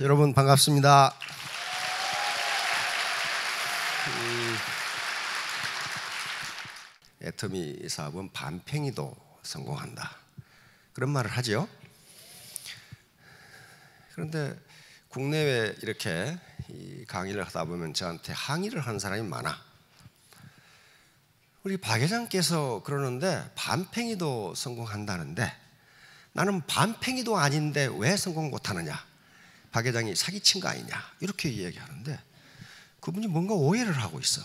여러분 반갑습니다. 애터미 사업은 반팽이도 성공한다. 그런 말을 하지요. 그런데 국내외 이렇게 강의를 하다 보면 저한테 항의를 한 사람이 많아. 우리 박 회장께서 그러는데 반팽이도 성공한다는데 나는 반팽이도 아닌데 왜 성공 못하느냐? 박 회장이 사기친 거 아니냐 이렇게 이야기하는데 그분이 뭔가 오해를 하고 있어.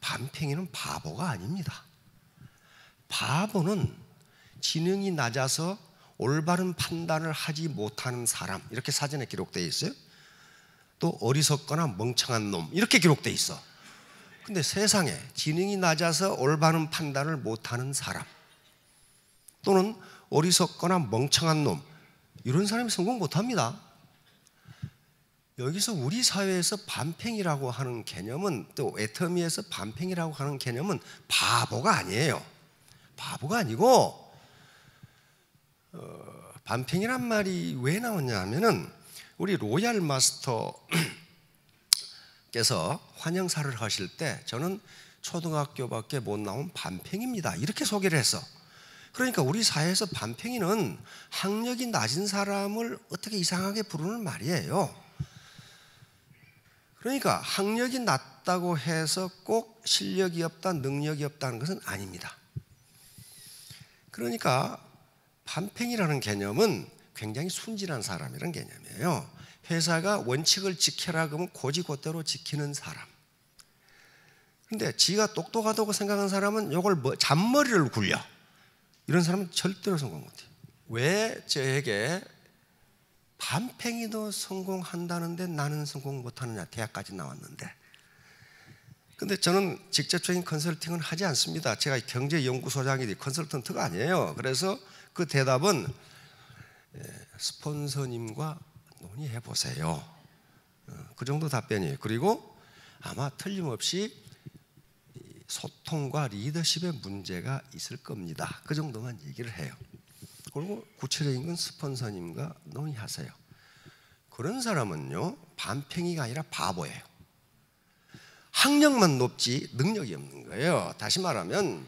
반팽이는 바보가 아닙니다. 바보는 지능이 낮아서 올바른 판단을 하지 못하는 사람 이렇게 사전에 기록되어 있어요. 또 어리석거나 멍청한 놈 이렇게 기록되어 있어. 근데 세상에 지능이 낮아서 올바른 판단을 못하는 사람 또는 어리석거나 멍청한 놈 이런 사람이 성공 못합니다. 여기서 우리 사회에서 반팽이라고 하는 개념은 또 애터미에서 반팽이라고 하는 개념은 바보가 아니에요. 바보가 아니고 어, 반팽이란 말이 왜나왔냐하면은 우리 로얄 마스터께서 환영사를 하실 때 저는 초등학교밖에 못 나온 반팽입니다. 이렇게 소개를 했어. 그러니까 우리 사회에서 반팽이는 학력이 낮은 사람을 어떻게 이상하게 부르는 말이에요. 그러니까 학력이 낮다고 해서 꼭 실력이 없다, 능력이 없다는 것은 아닙니다. 그러니까 반팽이라는 개념은 굉장히 순진한 사람이란 개념이에요. 회사가 원칙을 지켜라 그러면 고지고대로 지키는 사람. 근데 지가 똑똑하다고 생각한 사람은 이걸 뭐, 잔머리를 굴려. 이런 사람은 절대로 성공 못해요. 왜 저에게 반팽이도 성공한다는데 나는 성공 못하느냐 대학까지 나왔는데 근데 저는 직접적인 컨설팅은 하지 않습니다 제가 경제연구소장이니 컨설턴트가 아니에요 그래서 그 대답은 예, 스폰서님과 논의해 보세요 어, 그 정도 답변이에요 그리고 아마 틀림없이 소통과 리더십의 문제가 있을 겁니다 그 정도만 얘기를 해요 그리고 구체적인 건 스폰서님과 논의하세요. 그런 사람은요 반팽이가 아니라 바보예요. 학력만 높지 능력이 없는 거예요. 다시 말하면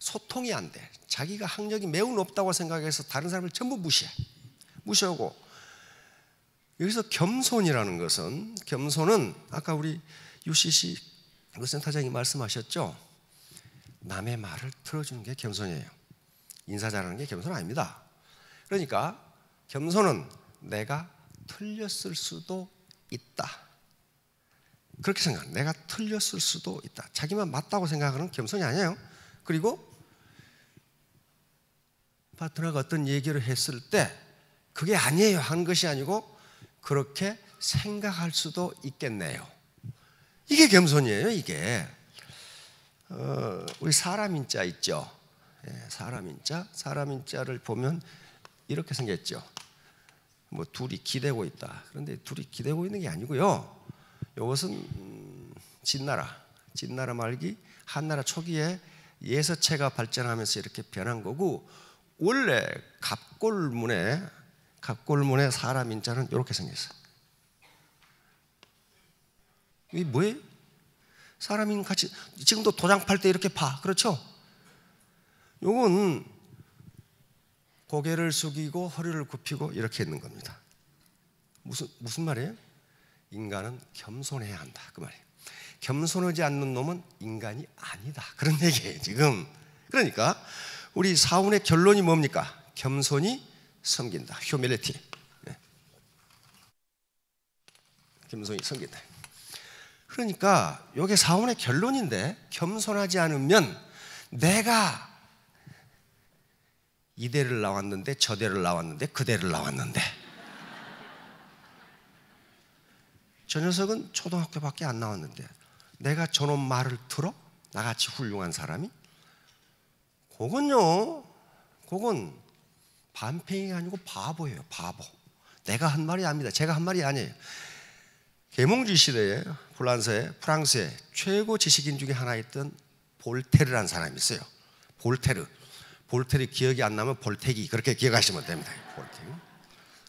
소통이 안 돼. 자기가 학력이 매우 높다고 생각해서 다른 사람을 전부 무시해. 무시하고 여기서 겸손이라는 것은 겸손은 아까 우리 UCC 그 센터장이 말씀하셨죠. 남의 말을 들어주는 게 겸손이에요. 인사 잘하는 게 겸손 아닙니다. 그러니까 겸손은 내가 틀렸을 수도 있다. 그렇게 생각. 내가 틀렸을 수도 있다. 자기만 맞다고 생각하는 겸손이 아니에요. 그리고 파트너가 어떤 얘기를 했을 때 그게 아니에요 한 것이 아니고 그렇게 생각할 수도 있겠네요. 이게 겸손이에요. 이게 어, 우리 사람인자 있죠. 예, 사람인 자, 사람인 자를 보면 이렇게 생겼죠. 뭐 둘이 기대고 있다. 그런데 둘이 기대고 있는 게 아니고요. 이것은 음, 진나라, 진나라 말기 한나라 초기에 예서체가 발전하면서 이렇게 변한 거고 원래 갑골문에 갑골문에 사람 인자는 이렇게 생겼어요. 이 뭐예요? 사람인 같이 지금도 도장 팔 때 이렇게 파 그렇죠? 요건 고개를 숙이고 허리를 굽히고 이렇게 있는 겁니다. 무슨 무슨 말이에요? 인간은 겸손해야 한다 그 말이에요. 겸손하지 않는 놈은 인간이 아니다 그런 얘기예요 지금. 그러니까 우리 사운의 결론이 뭡니까? 겸손이 섬긴다. 휴밀리티. 네. 겸손이 섬긴다. 그러니까 이게 사원의 결론인데 겸손하지 않으면 내가 이 대를 나왔는데 저 대를 나왔는데 그 대를 나왔는데 저 녀석은 초등학교밖에 안 나왔는데 내가 저놈 말을 들어? 나같이 훌륭한 사람이? 그건요 그건 반팽이 아니고 바보예요 바보 내가 한 말이 아닙니다 제가 한 말이 아니에요 계몽주의 시대에 프랑스에 프랑스의 최고 지식인 중에 하나였던 볼테르라는 사람이 있어요 볼테르 볼테리 기억이 안 나면 볼테기 그렇게 기억하시면 됩니다. 볼테기.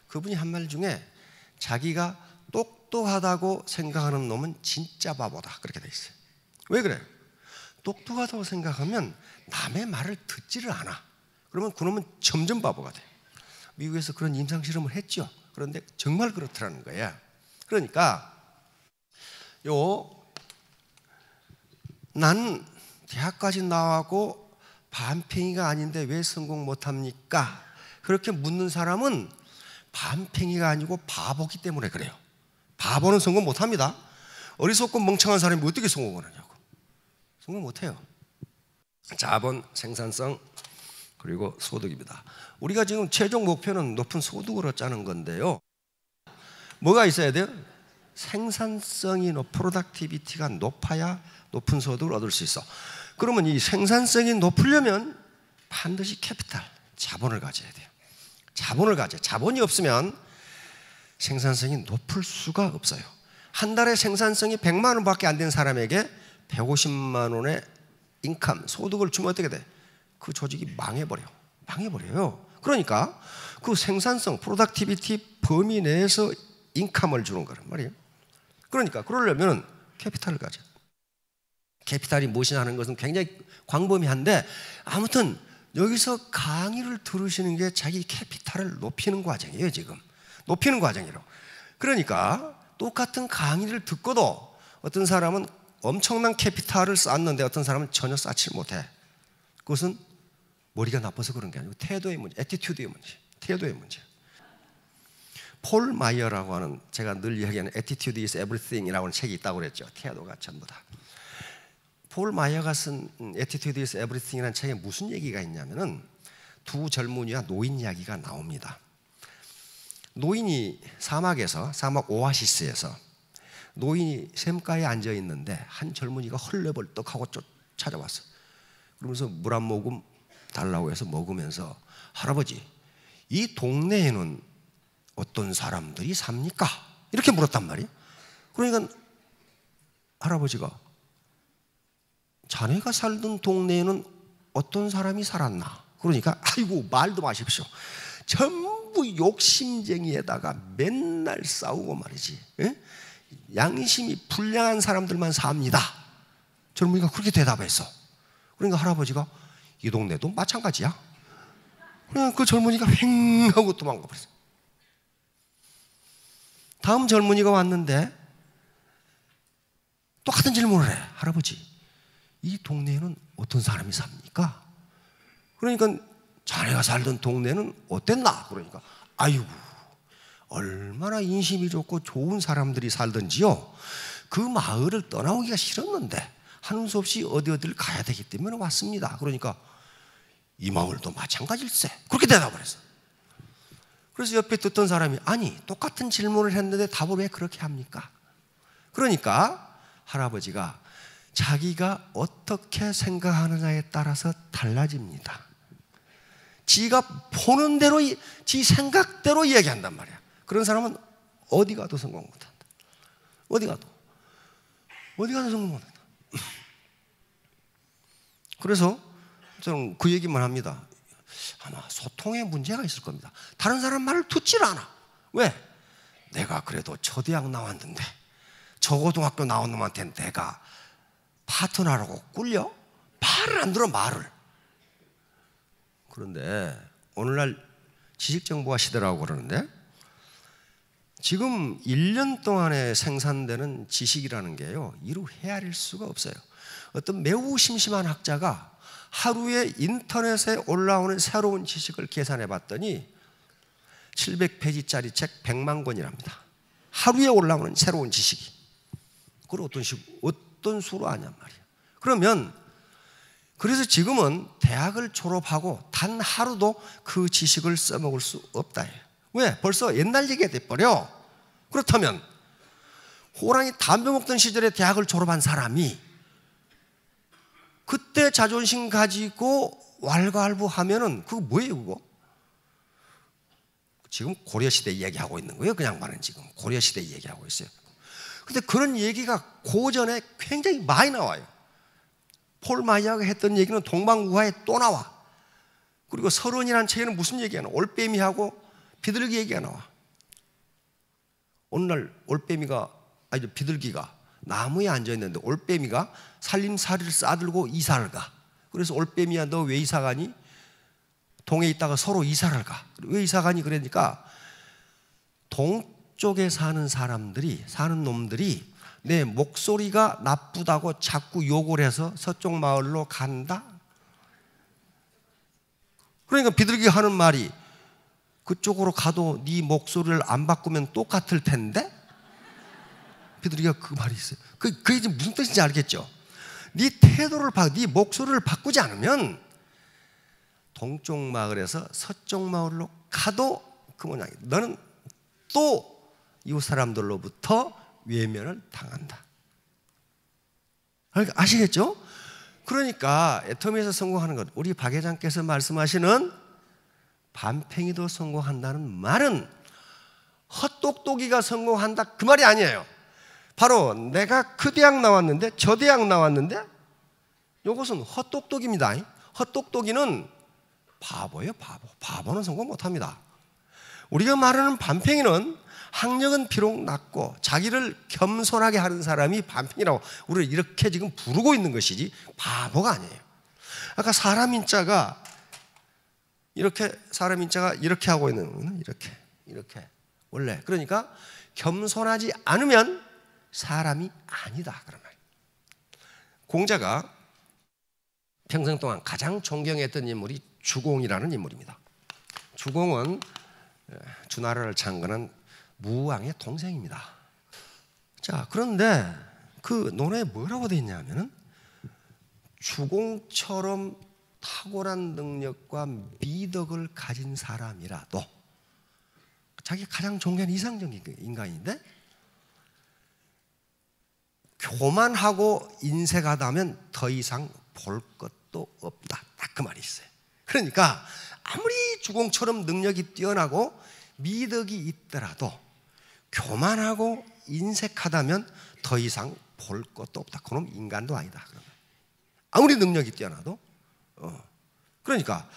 그분이 한 말 중에 자기가 똑똑하다고 생각하는 놈은 진짜 바보다 그렇게 돼 있어요. 왜 그래요? 똑똑하다고 생각하면 남의 말을 듣지를 않아. 그러면 그놈은 점점 바보가 돼. 미국에서 그런 임상 실험을 했죠. 그런데 정말 그렇더라는 거야. 그러니까 요 난 대학까지 나와고 반팽이가 아닌데 왜 성공 못합니까? 그렇게 묻는 사람은 반팽이가 아니고 바보기 때문에 그래요. 바보는 성공 못합니다. 어리석고 멍청한 사람이 어떻게 성공을 하냐고. 성공 못해요. 자본 생산성 그리고 소득입니다. 우리가 지금 최종 목표는 높은 소득으로 짜는 건데요. 뭐가 있어야 돼요? 생산성이 높, 프로덕티비티가 높아야 높은 소득을 얻을 수 있어. 그러면 이 생산성이 높으려면 반드시 캐피탈, 자본을 가져야 돼요. 자본을 가져. 자본이 없으면 생산성이 높을 수가 없어요. 한 달에 생산성이 100만 원밖에 안 된 사람에게 150만 원의 인컴, 소득을 주면 어떻게 돼? 그 조직이 망해버려. 망해버려요. 그러니까 그 생산성, 프로덕티비티 범위 내에서 인컴을 주는 거란 말이에요. 그러니까 그러려면 캐피탈을 가져. 캐피탈이 무엇이냐는 것은 굉장히 광범위한데 아무튼 여기서 강의를 들으시는 게 자기 캐피탈을 높이는 과정이에요, 지금. 높이는 과정이로. 그러니까 똑같은 강의를 듣고도 어떤 사람은 엄청난 캐피탈을 쌓는데 어떤 사람은 전혀 쌓지 못해. 그것은 머리가 나빠서 그런 게 아니고 태도의 문제, 에티튜드의 문제, 태도의 문제. 폴 마이어라고 하는 제가 늘 이야기하는 에티튜드 is everything이라고 하는 책이 있다고 그랬죠. 태도가 전부다. 폴 마이어가 쓴 에티튜드에서 에브리띵이라는 책에 무슨 얘기가 있냐면은 두 젊은이와 노인 이야기가 나옵니다. 노인이 사막에서 사막 오아시스에서 노인이 샘가에 앉아 있는데 한 젊은이가 헐레벌떡하고 쫓, 찾아왔어. 그러면서 물 한 모금 달라고 해서 먹으면서 할아버지 이 동네에는 어떤 사람들이 삽니까? 이렇게 물었단 말이에요. 그러니까 할아버지가 자네가 살던 동네에는 어떤 사람이 살았나? 그러니까 아이고 말도 마십시오. 전부 욕심쟁이에다가 맨날 싸우고 말이지. 예? 양심이 불량한 사람들만 삽니다. 젊은이가 그렇게 대답했어. 그러니까 할아버지가 이 동네도 마찬가지야. 그냥 그러니까 그 젊은이가 횡 하고 도망가버렸어. 다음 젊은이가 왔는데 똑 같은 질문을 해. 할아버지, 이 동네에는 어떤 사람이 삽니까? 그러니까 자네가 살던 동네는 어땠나? 그러니까 아이고 얼마나 인심이 좋고 좋은 사람들이 살던지요. 그 마을을 떠나오기가 싫었는데 하는 수 없이 어디 어디를 가야 되기 때문에 왔습니다. 그러니까 이 마을도 마찬가지일세. 그렇게 대답을 했어. 그래서 옆에 듣던 사람이 아니 똑같은 질문을 했는데 답을 왜 그렇게 합니까? 그러니까 할아버지가 자기가 어떻게 생각하느냐에 따라서 달라집니다. 지가 보는 대로, 지 생각대로 이야기한단 말이야. 그런 사람은 어디 가도 성공 못한다. 어디 가도. 어디 가도 성공 못한다. 그래서 저는 그 얘기만 합니다. 아마 소통에 문제가 있을 겁니다. 다른 사람 말을 듣질 않아. 왜? 내가 그래도 저 대학 나왔는데, 저 고등학교 나온 놈한테 내가 파트너라고 꿀려? 말을 안 들어 말을. 그런데 오늘날 지식정보화 시대라고 그러는데 지금 1년 동안에 생산되는 지식이라는 게요. 이루 헤아릴 수가 없어요. 어떤 매우 심심한 학자가 하루에 인터넷에 올라오는 새로운 지식을 계산해 봤더니 700페이지짜리 책 100만 권이랍니다. 하루에 올라오는 새로운 지식이. 그걸 어떤 식, 어, 어떤 수로 아냔 말이야. 그러면 그래서 지금은 대학을 졸업하고 단 하루도 그 지식을 써먹을 수 없다. 왜? 벌써 옛날 얘기가 돼버려. 그렇다면 호랑이 담배 먹던 시절에 대학을 졸업한 사람이 그때 자존심 가지고 왈가왈부하면은 그거 뭐예요 그거? 지금 고려시대 이기하고 있는 거예요. 그냥 말은 지금 고려시대 이기하고 있어요. 근데 그런 얘기가 고전에 굉장히 많이 나와요. 폴 마이어가 했던 얘기는 동방우화에 또 나와. 그리고 서론이라는 책에는 무슨 얘기가 나와? 올빼미하고 비둘기 얘기가 나와. 오늘날 올빼미가 아니 비둘기가 나무에 앉아 있는데 올빼미가 살림살이를 싸들고 이사를 가. 그래서 올빼미야 너 왜 이사 가니? 동에 있다가 서로 이사를 가. 왜 이사 가니 그러니까 동 쪽에 사는 사람들이 사는 놈들이 내 목소리가 나쁘다고 자꾸 욕을 해서 서쪽 마을로 간다. 그러니까 비둘기 하는 말이 그쪽으로 가도 네 목소리를 안 바꾸면 똑같을 텐데. 비둘기가 그 말이 있어요. 그 그게 지금 무슨 뜻인지 알겠죠? 네 태도를 바, 네 목소리를 바꾸지 않으면 동쪽 마을에서 서쪽 마을로 가도 그 뭐냐, 너는 또 이웃 사람들로부터 외면을 당한다. 그러니까 아시겠죠? 그러니까 애터미에서 성공하는 것, 우리 박 회장께서 말씀하시는 반팽이도 성공한다는 말은 헛똑똑이가 성공한다 그 말이 아니에요. 바로 내가 그 대학 나왔는데 저 대학 나왔는데 이것은 헛똑똑입니다. 헛똑똑이는 바보예요, 바보. 바보는 성공 못합니다. 우리가 말하는 반팽이는 학력은 비록 낮고 자기를 겸손하게 하는 사람이 반평이라고 우리를 이렇게 지금 부르고 있는 것이지 바보가 아니에요. 아까 사람인 자가 이렇게 사람인 자가 이렇게 하고 있는 거는 이렇게 이렇게 원래 그러니까 겸손하지 않으면 사람이 아니다 그런 말. 공자가 평생 동안 가장 존경했던 인물이 주공이라는 인물입니다. 주공은 주나라를 창건한 무왕의 동생입니다. 자, 그런데 그 논에 뭐라고 되있냐면 주공처럼 탁월한 능력과 미덕을 가진 사람이라도 자기 가장 존경하 이상적인 그 인간인데 교만하고 인색하다면 더 이상 볼 것도 없다. 딱 그 말이 있어요. 그러니까 아무리 주공처럼 능력이 뛰어나고 미덕이 있더라도 교만하고 인색하다면 더 이상 볼 것도 없다. 그럼 인간도 아니다. 그러면. 아무리 능력이 뛰어나도. 어. 그러니까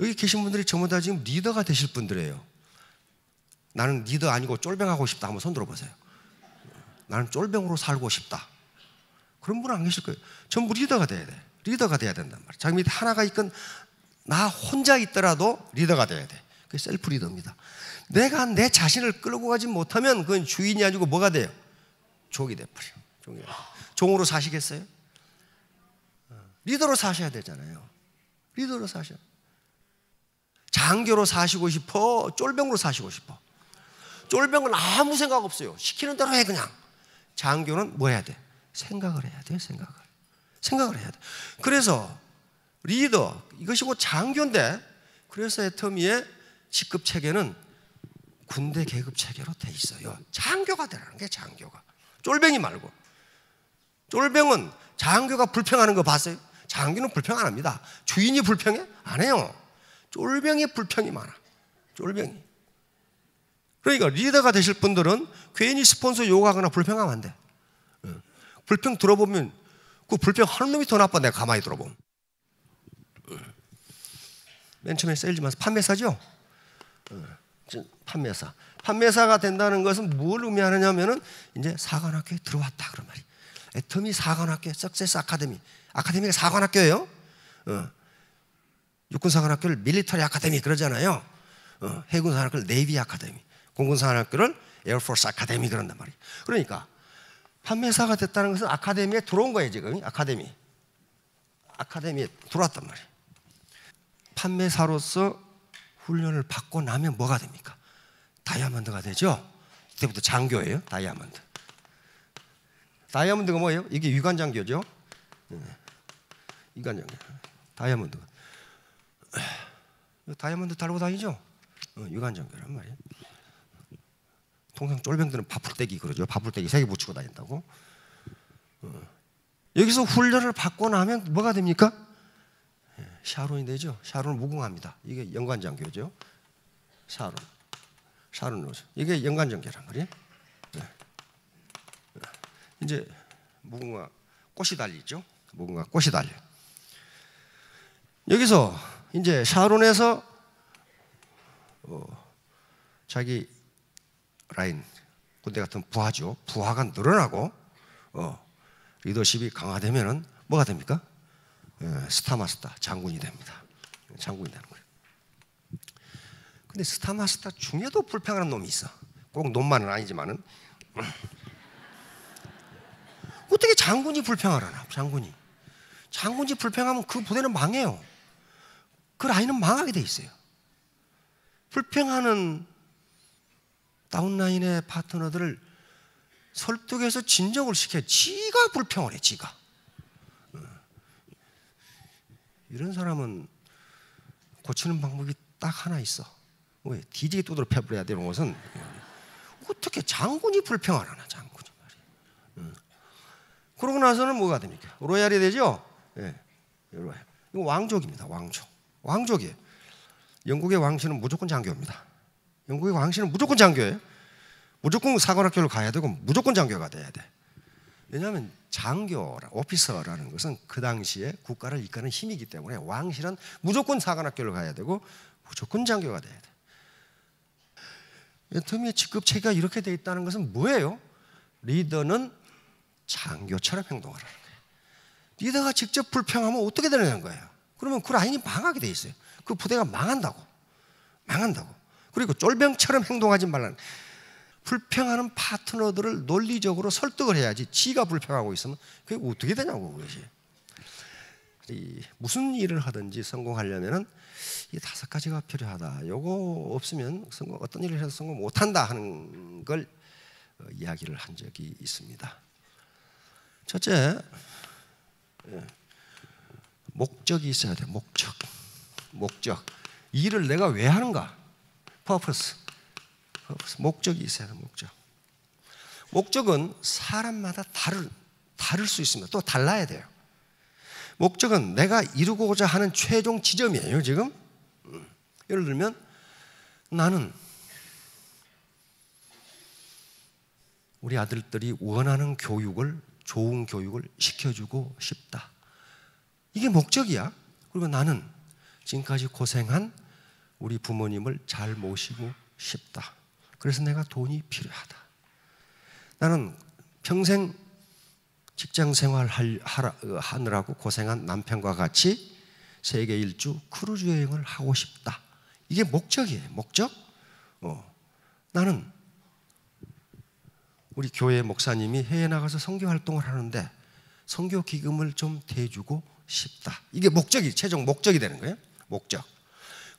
여기 계신 분들이 전부 다 지금 리더가 되실 분들이에요. 나는 리더 아니고 쫄병하고 싶다. 한번 손 들어보세요. 나는 쫄병으로 살고 싶다. 그런 분안 계실 거예요. 전부 리더가 돼야 돼. 리더가 돼야 된단 말이에 자기 밑 하나가 있건 나 혼자 있더라도 리더가 돼야 돼. 그게 셀프 리더입니다. 내가 내 자신을 끌고 가지 못하면 그건 주인이 아니고 뭐가 돼요? 종이 돼버려. 종이 종으로 사시겠어요? 리더로 사셔야 되잖아요. 리더로 사셔. 장교로 사시고 싶어? 쫄병으로 사시고 싶어? 쫄병은 아무 생각 없어요. 시키는 대로 해, 그냥. 장교는 뭐 해야 돼? 생각을 해야 돼, 생각을. 생각을 해야 돼. 그래서 리더, 이것이 곧 장교인데, 그래서 애터미의 직급 체계는 군대 계급 체계로 돼 있어요. 장교가 되라는 게 장교가. 쫄병이 말고. 쫄병은 장교가 불평하는 거 봤어요? 장교는 불평 안 합니다. 주인이 불평해? 안 해요. 쫄병이 불평이 많아. 쫄병이. 그러니까 리더가 되실 분들은 괜히 스폰서 요구하거나 불평하면 안 돼. 불평 들어보면 그 불평 하는 놈이 더 나빠 내가 가만히 들어보면. 맨 처음에 세일즈만 판매사죠? 판매사. 판매사가 된다는 것은 뭘 의미하느냐면은 이제 사관학교에 들어왔다 그런 말이. 애터미 사관학교, 석세스 아카데미. 아카데미가 사관학교예요. 어. 육군사관학교를 밀리터리 아카데미 그러잖아요. 어. 해군사관학교를 네이비 아카데미, 공군사관학교를 에어포스 아카데미 그런단 말이에요. 그러니까 판매사가 됐다는 것은 아카데미에 들어온 거예요 지금 아카데미. 아카데미에 들어왔단 말이에요. 판매사로서 훈련을 받고 나면 뭐가 됩니까? 다이아몬드가 되죠. 그때부터 장교예요. 다이아몬드. 다이아몬드가 뭐예요? 이게 위관장교죠. 위관장교. 네. 다이아몬드. 예. 다이아몬드 달고 다니죠. 위관장교란 어, 말이에요. 통상 쫄병들은 바풀떼기 그러죠. 바풀떼기 세개 붙이고 다닌다고. 어. 여기서 훈련을 받고 나면 뭐가 됩니까? 예, 샤론이 되죠. 샤론 무궁합니다. 이게 연관장교죠. 샤론. 사는 노선. 이게 연관전개란 말이에요. 네. 이제 무궁화 꽃이 달리죠. 무궁화 꽃이 달려. 여기서 이제 샤론에서 어, 자기 라인 군대 같은 부하죠. 부하가 늘어나고 어, 리더십이 강화되면은 뭐가 됩니까? 예, 스타마스터 장군이 됩니다. 장군이 되는 거예요. 근데 스타마스터 중에도 불평하는 놈이 있어. 꼭 놈만은 아니지만은 어떻게 장군이 불평하라나? 장군이 장군이 불평하면 그 부대는 망해요. 그 라인은 망하게 돼 있어요. 불평하는 다운라인의 파트너들을 설득해서 진정을 시켜. 지가 불평을 해, 지가. 어. 이런 사람은 고치는 방법이 딱 하나 있어. 왜 뒤지게 두드 패버려야 되는 것은 어떻게 장군이 불평하라나 장군이 말이야. 음. 그러고 나서는 뭐가 됩니까? 로얄이 되죠. 예, 예 로얄. 이거 왕족입니다. 왕족. 왕족이 영국의 왕실은 무조건 장교입니다. 영국의 왕실은 무조건 장교예요. 무조건 사관학교를 가야 되고 무조건 장교가 돼야 돼. 왜냐하면 장교, 오피서라는 것은 그 당시에 국가를 이끄는 힘이기 때문에 왕실은 무조건 사관학교를 가야 되고 무조건 장교가 돼야 돼. 더미의 직급체가 계 이렇게 돼 있다는 것은 뭐예요? 리더는 장교처럼 행동하라는 거예요. 리더가 직접 불평하면 어떻게 되는 거예요. 그러면 그 라인이 망하게 돼 있어요. 그 부대가 망한다고. 망한다고. 그리고 쫄병처럼 행동하지 말라는 불평하는 파트너들을 논리적으로 설득을 해야지 지가 불평하고 있으면 그게 어떻게 되냐고 그것이. 이 무슨 일을 하든지 성공하려면은 이 다섯 가지가 필요하다. 요거 없으면 성공 어떤 일을 해서 성공 못 한다 하는 걸 어, 이야기를 한 적이 있습니다. 첫째 예, 목적이 있어야 돼. 목적. 목적. 일을 내가 왜 하는가? purpose. purpose. 목적이 있어야 돼. 목적. 목적은 사람마다 다를 다를 수 있습니다. 또 달라야 돼요. 목적은 내가 이루고자 하는 최종 지점이에요, 지금. 예를 들면 나는 우리 아들들이 원하는 교육을 좋은 교육을 시켜주고 싶다. 이게 목적이야. 그리고 나는 지금까지 고생한 우리 부모님을 잘 모시고 싶다. 그래서 내가 돈이 필요하다. 나는 평생 직장 생활 하느라고 고생한 남편과 같이 세계 일주 크루즈 여행을 하고 싶다. 이게 목적이에요. 목적. 어. 나는 우리 교회 목사님이 해외 나가서 선교 활동을 하는데 선교 기금을 좀 대주고 싶다. 이게 목적이 최종 목적이 되는 거예요. 목적.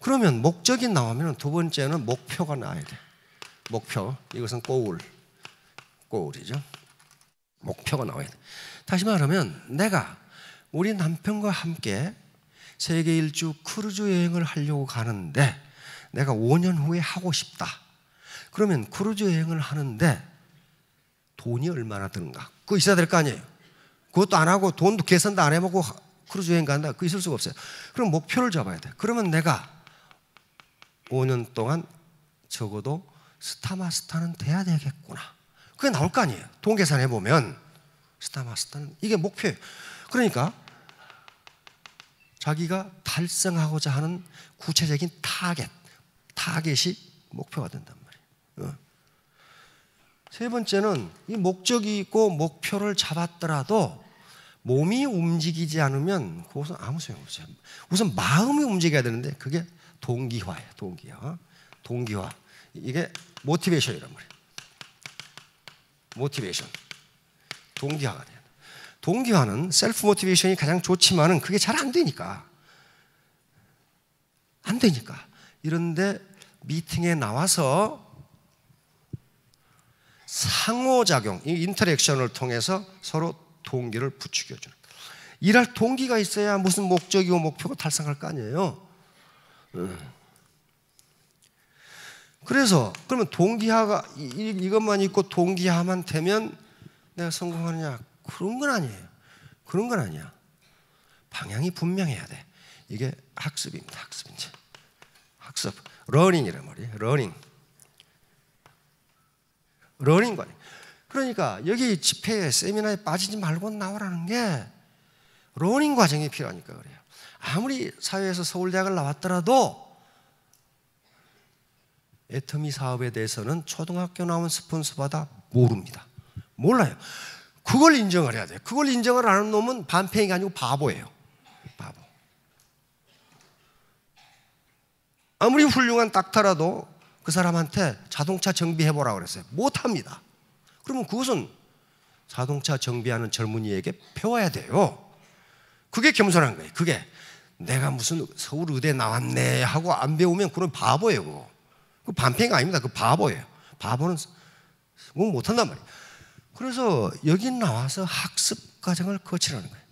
그러면 목적이 나오면 두 번째는 목표가 나와야 돼. 목표. 이것은 꼬울. 이죠 목표가 나와야 돼. 다시 말하면 내가 우리 남편과 함께 세계 일주 크루즈 여행을 하려고 가는데 내가 5년 후에 하고 싶다. 그러면 크루즈 여행을 하는데 돈이 얼마나 드는가? 그거 있어야 될 거 아니에요. 그것도 안 하고 돈도 계산도 안 해먹고 크루즈 여행 간다. 그 있을 수가 없어요. 그럼 목표를 잡아야 돼. 그러면 내가 5년 동안 적어도 스타마스타는 돼야 되겠구나. 그게 나올 거 아니에요. 동계산 해보면 스타마스타는 이게 목표예요. 그러니까 자기가 달성하고자 하는 구체적인 타겟, 타겟이 목표가 된단 말이에요. 어. 세 번째는 이 목적이 있고 목표를 잡았더라도 몸이 움직이지 않으면 그것은 아무 소용 없어요. 우선 마음이 움직여야 되는데 그게 동기화예요. 동기화. 동기화. 이게 모티베이션이란 말이에요. 모티베이션. 동기화가 돼요. 동기화는 셀프 모티베이션이 가장 좋지만은 그게 잘 안 되니까. 안 되니까. 이런데 미팅에 나와서 상호작용, 이 인터랙션을 통해서 서로 동기를 부추겨주는. 일할 동기가 있어야 무슨 목적이고 목표가 달성할 거 아니에요. 음. 그래서 그러면 동기화가 이, 것만 있고 동기화만 되면 내가 성공하느냐 그런 건 아니에요. 그런 건 아니야. 방향이 분명해야 돼. 이게 학습입니다. 학습인지 학습 러닝이란 말이에요. 러닝 러닝 관 그러니까 여기 집회에 세미나에 빠지지 말고 나오라는 게 러닝 과정이 필요하니까 그래요. 아무리 사회에서 서울대학을 나왔더라도 애터미 사업에 대해서는 초등학교 나온 스폰서마다 모릅니다. 몰라요. 그걸 인정을 해야 돼요. 그걸 인정을 안 하는 놈은 반팽이가 아니고 바보예요. 바보. 아무리 훌륭한 닥터라도 그 사람한테 자동차 정비해보라 고 그랬어요. 못합니다. 그러면 그것은 자동차 정비하는 젊은이에게 배워야 돼요. 그게 겸손한 거예요. 그게 내가 무슨 서울의대 나왔네 하고 안 배우면 그런 바보예요. 그거. 그 반팽 이 아닙니다. 그 바보예요. 바보는 뭐 못한단 말이에요. 그래서 여기 나와서 학습 과정을 거치라는 거예요.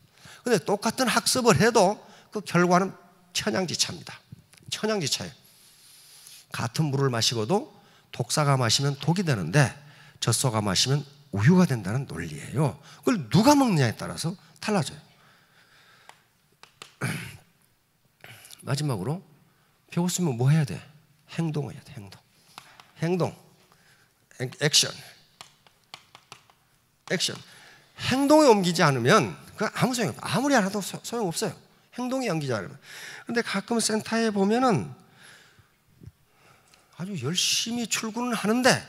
근데 똑같은 학습을 해도 그 결과는 천양지차입니다. 천양지차예요. 같은 물을 마시고도 독사가 마시면 독이 되는데 젖소가 마시면 우유가 된다는 논리예요. 그걸 누가 먹느냐에 따라서 달라져요. 마지막으로 배웠으면 뭐 해야 돼? 행동해야 을 돼, 행동. 행동. 액션. 액션. 행동에 옮기지 않으면 그 아무 소용 없어요. 아무리 알아도 소용 없어요. 행동에 옮기지 않으면. 근데 가끔 센터에 보면은 아주 열심히 출근을 하는데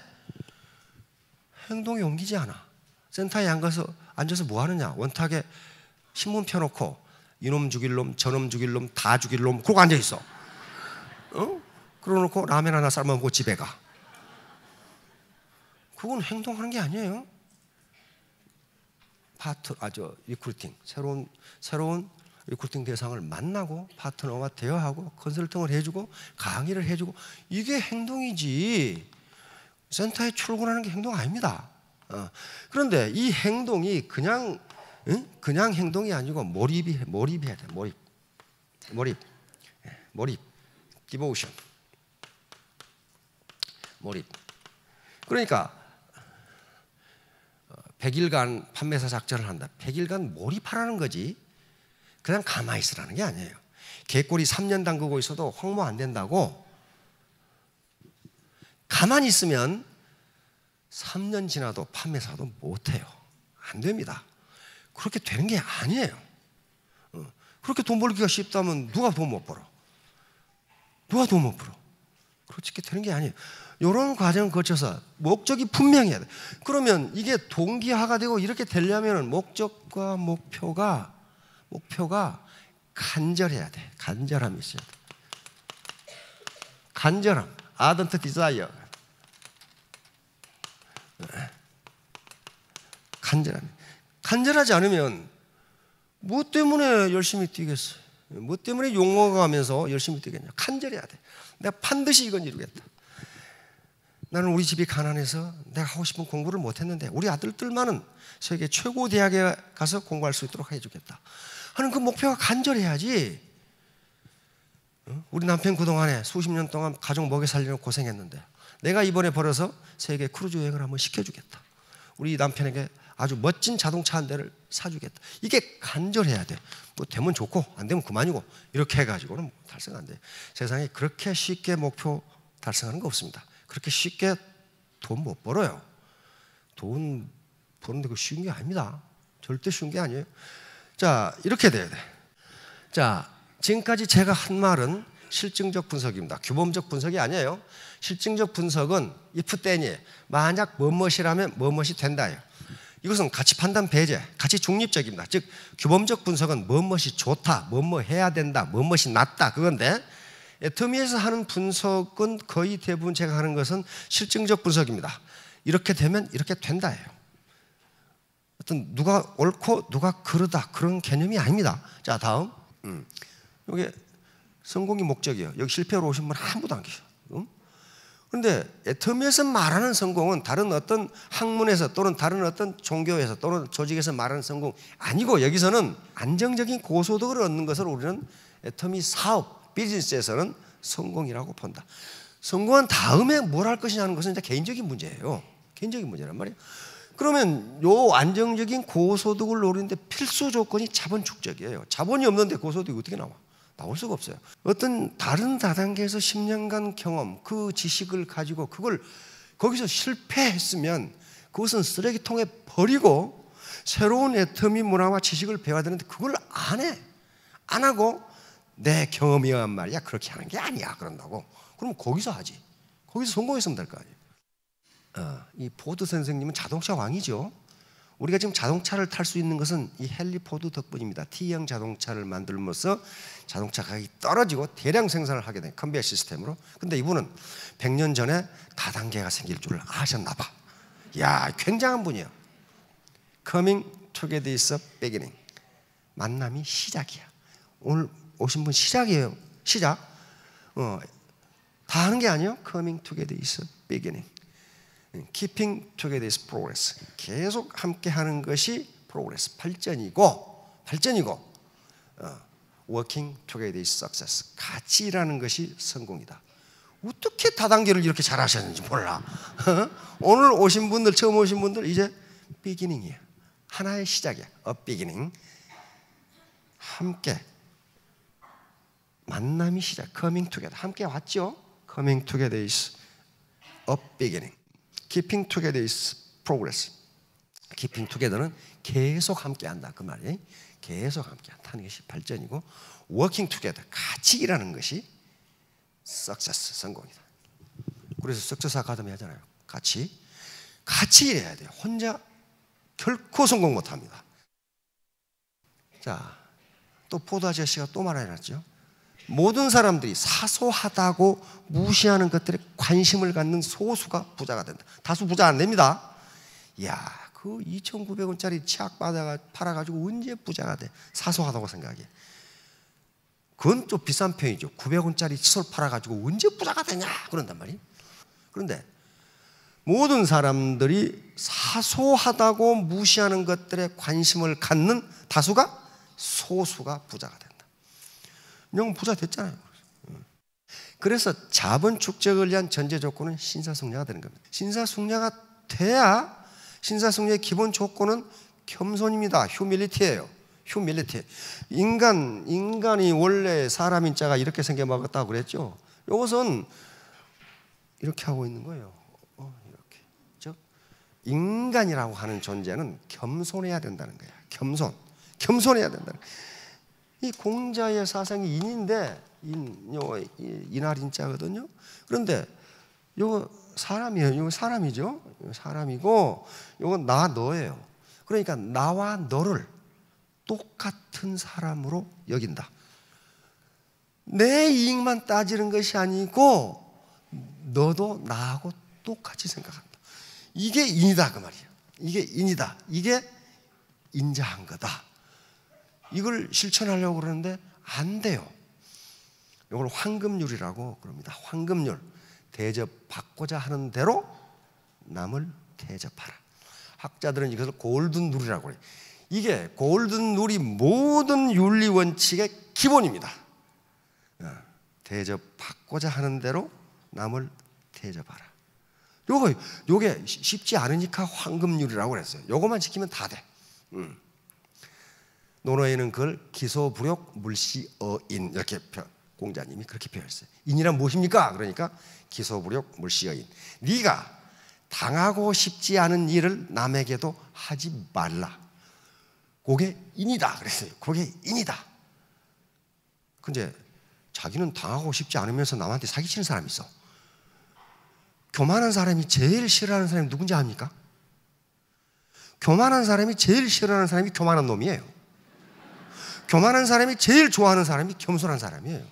행동에 옮기지 않아. 센터에 안 가서 앉아서 뭐 하느냐? 원탁에 신문 펴놓고 이놈 죽일 놈, 저놈 죽일 놈, 다 죽일 놈 그러고 앉아 있어. 어? 그러놓고 라면 하나 삶아먹고 집에 가. 그건 행동하는 게 아니에요. 파트 아저 리크루팅 새로운 새로운 리크루팅 대상을 만나고 파트너와 대화하고 컨설팅을 해주고 강의를 해주고 이게 행동이지 센터에 출근하는 게 행동 아닙니다. 어. 그런데 이 행동이 그냥 응? 그냥 행동이 아니고 몰입이 몰입해야 돼 몰입 몰입 예, 몰입 디보션 몰입. 그러니까 100일간 어, 판매사 작전을 한다. 100일간 몰입하라는 거지. 그냥 가만히 있으라는 게 아니에요. 개꼬리 3년 담그고 있어도 황모 안 된다고 가만히 있으면 3년 지나도 판매사도 못해요. 안 됩니다. 그렇게 되는 게 아니에요. 어, 그렇게 돈 벌기가 쉽다면 누가 돈 못 벌어? 누가 돈 못 벌어? 그렇게 되는 게 아니에요. 이런 과정을 거쳐서 목적이 분명해야 돼. 그러면 이게 동기화가 되고 이렇게 되려면 목적과 목표가 목표가 간절해야 돼. 간절함이 있어야 돼. 간절함, ardent d 간절함. 간절하지 않으면 뭐 때문에 열심히 뛰겠어뭐 때문에 용어가 면서 열심히 뛰겠냐? 간절해야 돼. 내가 반드시 이건 이루겠다. 나는 우리 집이 가난해서 내가 하고 싶은 공부를 못했는데 우리 아들들만은 세계 최고 대학에 가서 공부할 수 있도록 해주겠다. 하는 그 목표가 간절해야지. 어? 우리 남편 그동안에 수십 년 동안 가족 먹여 살리고 고생했는데 내가 이번에 벌어서 세계 크루즈 여행을 한번 시켜주겠다. 우리 남편에게 아주 멋진 자동차 한 대를 사주겠다. 이게 간절해야 돼. 뭐 되면 좋고 안 되면 그만이고 이렇게 해가지고는 달성 안 돼요. 세상에 그렇게 쉽게 목표 달성하는 거 없습니다. 그렇게 쉽게 돈 못 벌어요. 돈 버는데 그 쉬운 게 아닙니다. 절대 쉬운 게 아니에요. 자 이렇게 돼야 돼. 자 지금까지 제가 한 말은 실증적 분석입니다. 규범적 분석이 아니에요. 실증적 분석은 if t h e 만약 뭐뭇이라면 뭐뭇이 된다요 이것은 가치 판단 배제, 가치 중립적입니다. 즉 규범적 분석은 뭐뭇이 좋다, 뭐 뭐 해야 된다, 뭐뭇이 낫다 그건데 미에서 예, 하는 분석은 거의 대부분 제가 하는 것은 실증적 분석입니다. 이렇게 되면 이렇게 된다예요. 어떤 누가 옳고 누가 그르다 그런 개념이 아닙니다. 자 다음 음. 여기 성공이 목적이에요. 여기 실패로 오신 분 아무도 안 계셔. 그런데 에터미에서 말하는 성공은 다른 어떤 학문에서 또는 다른 어떤 종교에서 또는 조직에서 말하는 성공 아니고 여기서는 안정적인 고소득을 얻는 것을 우리는 에터미 사업, 비즈니스에서는 성공이라고 본다. 성공한 다음에 뭘 할 것이냐는 것은 이제 개인적인 문제예요. 개인적인 문제란 말이에요. 그러면 요 안정적인 고소득을 노리는데 필수 조건이 자본 축적이에요. 자본이 없는데 고소득이 어떻게 나와? 나올 수가 없어요. 어떤 다른 다단계에서 10년간 경험, 그 지식을 가지고 그걸 거기서 실패했으면 그것은 쓰레기통에 버리고 새로운 애터미 문화와 지식을 배워야 되는데 그걸 안 해. 안 하고 내 경험이란 말이야. 그렇게 하는 게 아니야. 그런다고. 그럼 거기서 하지. 거기서 성공했으면 될 거 아니에요. 어, 이 포드 선생님은 자동차 왕이죠. 우리가 지금 자동차를 탈 수 있는 것은 이 헨리포드 덕분입니다. T형 자동차를 만들면서 자동차 가격이 떨어지고 대량 생산을 하게 된 컨베이어 시스템으로. 근데 이분은 100년 전에 다단계가 생길 줄 아셨나 봐. 야, 굉장한 분이에 Coming together is a beginning. 만남이 시작이야. 오늘 오신 분 시작이에요. 시작. 어, 다 하는 게 아니에요. Coming together is a beginning. keeping together is progress. 계속 함께 하는 것이 progress, 발전이고 발전이고 어, working together is success. 같이 일하는 것이 성공이다. 어떻게 다단계를 이렇게 잘 하셨는지 몰라. 오늘 오신 분들 처음 오신 분들 이제 beginning이야. 하나의 시작이야. a beginning. 함께 만남이 시작. coming together. 함께 왔죠? coming together is a beginning. keeping together is progress. keeping together는 계속 함께한다 그 말이 계속 함께한다는 것이 발전이고 working together 같이 일하는 것이 success 성공이다. 그래서 석세사 가담이 하잖아요. 같이 같이 일해야 돼요. 혼자 결코 성공 못합니다. 자, 또 포도 아저씨가 또 말해놨죠. 모든 사람들이 사소하다고 무시하는 것들에 관심을 갖는 소수가 부자가 된다. 다수 부자 안 됩니다. 야, 그 2,900원짜리 치약 받아가 팔아 가지고 언제 부자가 돼? 사소하다고 생각해. 그건 좀 비싼 편이죠. 900원짜리 칫솔 팔아 가지고 언제 부자가 되냐? 그런단 말이 그런데 모든 사람들이 사소하다고 무시하는 것들에 관심을 갖는 다수가 소수가 부자가 된 영혼 부자 됐잖아요. 그래서 자본 축적을 위한 전제 조건은 신사숙녀가 되는 겁니다. 신사숙녀가 돼야 신사숙녀의 기본 조건은 겸손입니다. 휴밀리티예요. 휴밀리티. 인간 인간이 원래 사람인 자가 이렇게 생겨 먹었다고 그랬죠. 이것은 이렇게 하고 있는 거예요. 어, 이렇게. 즉 인간이라고 하는 존재는 겸손해야 된다는 거야. 겸손. 겸손해야 된다는 거야. 이 공자의 사상이 인인데 인, 요 인할인자거든요. 그런데 요거 사람이에요. 요거 사람이죠. 요거 사람이고 요건 나 너예요. 그러니까 나와 너를 똑같은 사람으로 여긴다. 내 이익만 따지는 것이 아니고 너도 나하고 똑같이 생각한다. 이게 인이다 그말이에 이게 인이다. 이게 인자한 거다. 이걸 실천하려고 그러는데 안 돼요. 이걸 황금률이라고 그럽니다. 황금률. 대접받고자 하는 대로 남을 대접하라. 학자들은 이것을 골든 룰이라고 그요 이게 골든 룰이 모든 윤리 원칙의 기본입니다. 예, 대접받고자 하는 대로 남을 대접하라. 요거 요게 쉽지 않으니까 황금률이라고 그랬어요. 요거만 지키면 다 돼. 음. 노노에는 그걸 기소부력 물시어인 이렇게 표, 공자님이 그렇게 표현했어요. 인이란 무엇입니까? 그러니까 기소불역 물시어인. 네가 당하고 싶지 않은 일을 남에게도 하지 말라. 그게 인이다 그랬어요. 그게 인이다. 근데 자기는 당하고 싶지 않으면서 남한테 사기치는 사람이 있어. 교만한 사람이 제일 싫어하는 사람이 누군지 압니까? 교만한 사람이 제일 싫어하는 사람이 교만한 놈이에요. 교만한 사람이 제일 좋아하는 사람이 겸손한 사람이에요.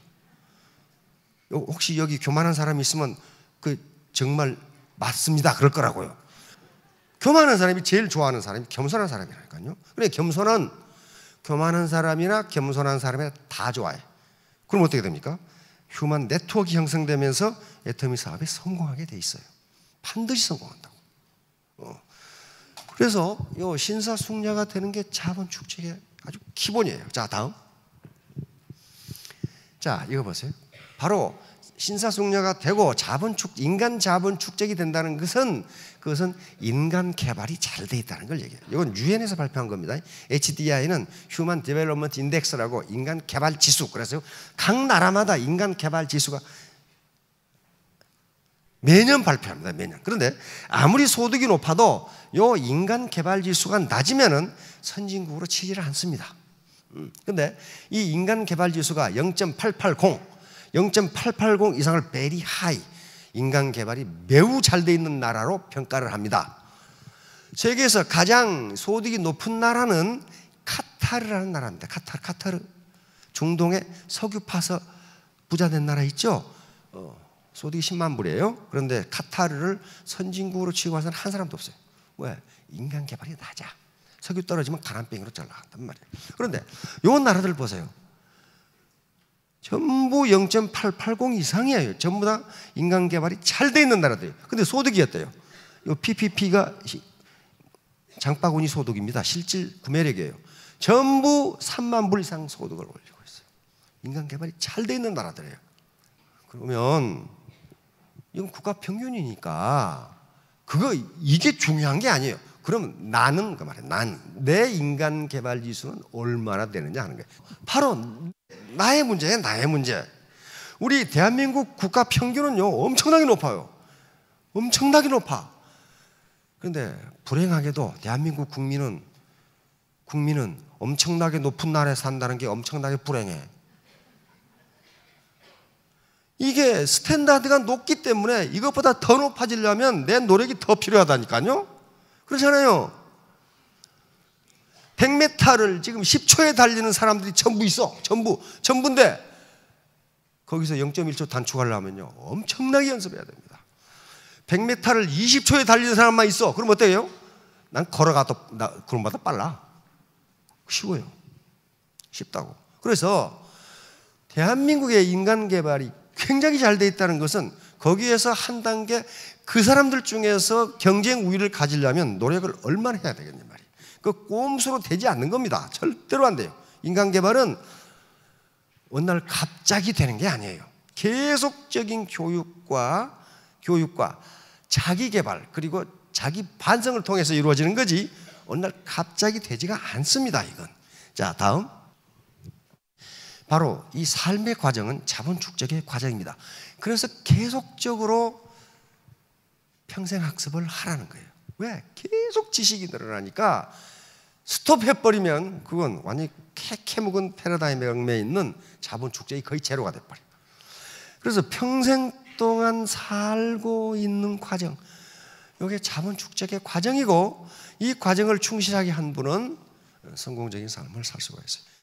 혹시 여기 교만한 사람이 있으면 그 정말 맞습니다. 그럴 거라고요. 교만한 사람이 제일 좋아하는 사람이 겸손한 사람이라니까요. 그래 겸손은 교만한 사람이나 겸손한 사람이다 좋아해. 그럼 어떻게 됩니까? 휴먼 네트워크 형성되면서 애터미 사업에 성공하게 돼 있어요. 반드시 성공한다고. 어. 그래서 요 신사숙녀가 되는 게 자본 축제의 아주 기본이에요. 자, 다음. 자, 이거 보세요. 바로 신사숙녀가 되고 자본축 인간 자본축적이 된다는 것은 그것은 인간 개발이 잘 돼 있다는 걸 얘기해요. 이건 유엔에서 발표한 겁니다. HDI는 Human Development i n d e x 라고 인간 개발 지수 그래서 각 나라마다 인간 개발 지수가 매년 발표합니다. 매년. 그런데 아무리 소득이 높아도 요 인간 개발 지수가 낮으면은 선진국으로 치지를 않습니다. 음, 근데 이 인간 개발 지수가 0.880, 0.880 이상을 베리 하이 인간 개발이 매우 잘 돼 있는 나라로 평가를 합니다. 세계에서 가장 소득이 높은 나라는 카타르라는 나라입니다. 카타르, 카타르. 중동에 석유 파서 부자 된 나라 있죠? 어. 소득이 10만 불이에요. 그런데 카타르를 선진국으로 취급하는 한 사람도 없어요. 왜? 인간 개발이 낮아. 석유 떨어지면 가난뱅으로잘나간단 말이에요. 그런데 요 나라들 보세요. 전부 0.880 이상이에요. 전부 다 인간 개발이 잘 돼 있는 나라들이에요. 근데 소득이 어때요? 요 PPP가 장바구니 소득입니다. 실질 구매력이에요. 전부 3만 불 이상 소득을 올리고 있어요. 인간 개발이 잘 돼 있는 나라들이에요. 그러면 이건 국가 평균이니까 그거 이게 중요한 게 아니에요. 그럼 나는 그 말이야. 난내 인간 개발 지수는 얼마나 되느냐 하는 거예요. 바로 나의 문제예요. 나의 문제. 우리 대한민국 국가 평균은요 엄청나게 높아요. 엄청나게 높아. 그런데 불행하게도 대한민국 국민은 국민은 엄청나게 높은 나라에 산다는 게 엄청나게 불행해. 이게 스탠다드가 높기 때문에 이것보다 더 높아지려면 내 노력이 더 필요하다니까요. 그렇잖아요. 100m를 지금 10초에 달리는 사람들이 전부 있어. 전부. 전부인데 거기서 0.1초 단축하려면요. 엄청나게 연습해야 됩니다. 100m를 20초에 달리는 사람만 있어. 그럼 어때요? 난 걸어가도 나 그럼보다 빨라. 쉬워요. 쉽다고. 그래서 대한민국의 인간 개발이 굉장히 잘 돼 있다는 것은 거기에서 한 단계 그 사람들 중에서 경쟁 우위를 가지려면 노력을 얼마나 해야 되겠냐 말이에요. 그 꼼수로 되지 않는 겁니다. 절대로 안 돼요. 인간 개발은 어느 날 갑자기 되는 게 아니에요. 계속적인 교육과 교육과 자기 개발 그리고 자기 반성을 통해서 이루어지는 거지 어느 날 갑자기 되지가 않습니다. 이건 자 다음 바로 이 삶의 과정은 자본 축적의 과정입니다. 그래서 계속적으로 평생 학습을 하라는 거예요. 왜? 계속 지식이 늘어나니까 스톱해버리면 그건 완전히 캐캐묵은 패러다임의 얽매 있는 자본 축적이 거의 제로가 돼버려요. 그래서 평생 동안 살고 있는 과정, 이게 자본 축적의 과정이고 이 과정을 충실하게 한 분은 성공적인 삶을 살 수가 있어요.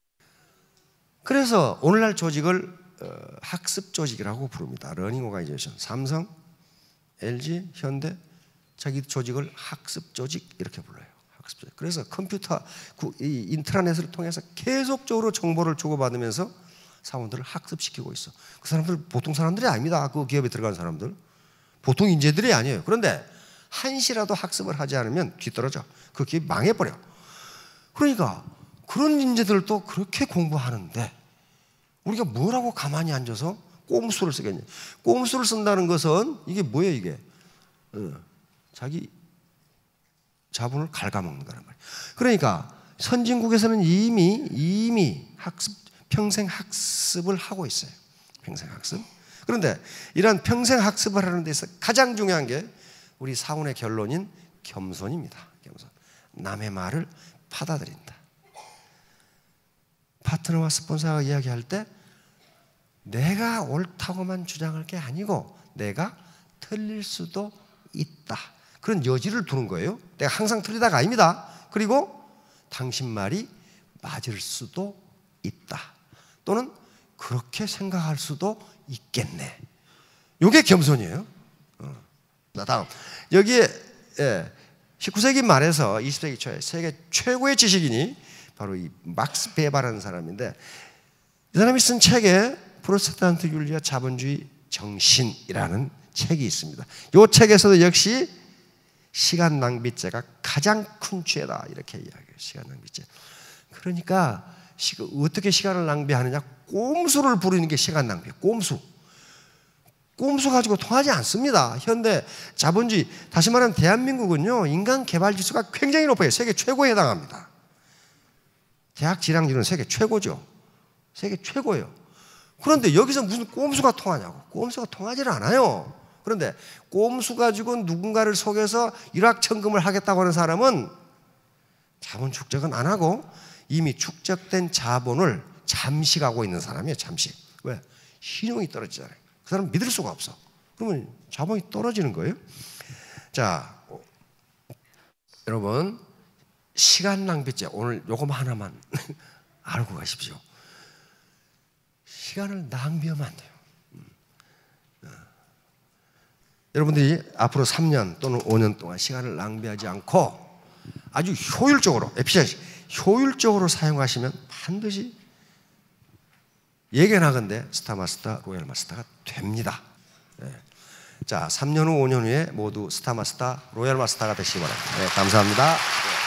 그래서 오늘날 조직을 어, 학습 조직이라고 부릅니다. 러닝 오가이제이션. 삼성, LG, 현대 자기 조직을 학습 조직 이렇게 불러요. 학습 조직. 그래서 컴퓨터 인터넷을 통해서 계속적으로 정보를 주고받으면서 사원들을 학습시키고 있어. 그 사람들 보통 사람들이 아닙니다. 그 기업에 들어간 사람들 보통 인재들이 아니에요. 그런데 한시라도 학습을 하지 않으면 뒤떨어져. 그 기업 망해버려. 그러니까 그런 인재들도 그렇게 공부하는데 우리가 뭐라고 가만히 앉아서 꼼수를 쓰겠냐? 꼼수를 쓴다는 것은 이게 뭐예요 이게? 어, 자기 자본을 갉아먹는 거란 말이에요. 그러니까 선진국에서는 이미 이미 학습 평생 학습을 하고 있어요. 평생 학습. 그런데 이런 평생 학습을 하는 데서 가장 중요한 게 우리 사원의 결론인 겸손입니다. 겸손. 남의 말을 받아들인다. 파트너와 스폰서가 이야기할 때 내가 옳다고만 주장할 게 아니고 내가 틀릴 수도 있다. 그런 여지를 두는 거예요. 내가 항상 틀리다가 아닙니다. 그리고 당신 말이 맞을 수도 있다. 또는 그렇게 생각할 수도 있겠네. 요게 겸손이에요. 어. 자, 다음. 여기에 19세기 예, 말에서 20세기 초에 세계 최고의 지식인이 바로 이 막스 베바라는 사람인데 이 사람이 쓴 책에 프로테스탄트 윤리와 자본주의 정신이라는 책이 있습니다. 이 책에서도 역시 시간 낭비죄가 가장 큰 죄다 이렇게 이야기해요. 시간 낭비죄. 그러니까 어떻게 시간을 낭비하느냐? 꼼수를 부리는 게 시간 낭비. 꼼수. 꼼수 가지고 통하지 않습니다. 현대 자본주의 다시 말하면 대한민국은요 인간 개발 지수가 굉장히 높아요. 세계 최고에 해당합니다. 대학 지랑률은 세계 최고죠. 세계 최고예요. 그런데 여기서 무슨 꼼수가 통하냐고. 꼼수가 통하지 않아요. 그런데 꼼수 가지고 누군가를 속여서 일확천금을 하겠다고 하는 사람은 자본 축적은 안 하고 이미 축적된 자본을 잠식하고 있는 사람이에요. 잠식. 왜? 신용이 떨어지잖아요. 그 사람 믿을 수가 없어. 그러면 자본이 떨어지는 거예요. 자, 여러분 시간 낭비죄 오늘 요것만 하나만 알고 가십시오. 시간을 낭비하면 안 돼요. 음. 어. 여러분들이 앞으로 3년 또는 5년 동안 시간을 낭비하지 않고 아주 효율적으로 에피션시 효율적으로 사용하시면 반드시 예견하건대 스타마스터 로얄마스터가 됩니다. 네. 자, 3년 후 5년 후에 모두 스타마스터 로얄마스터가 되시기 바랍니다. 네, 감사합니다. 예.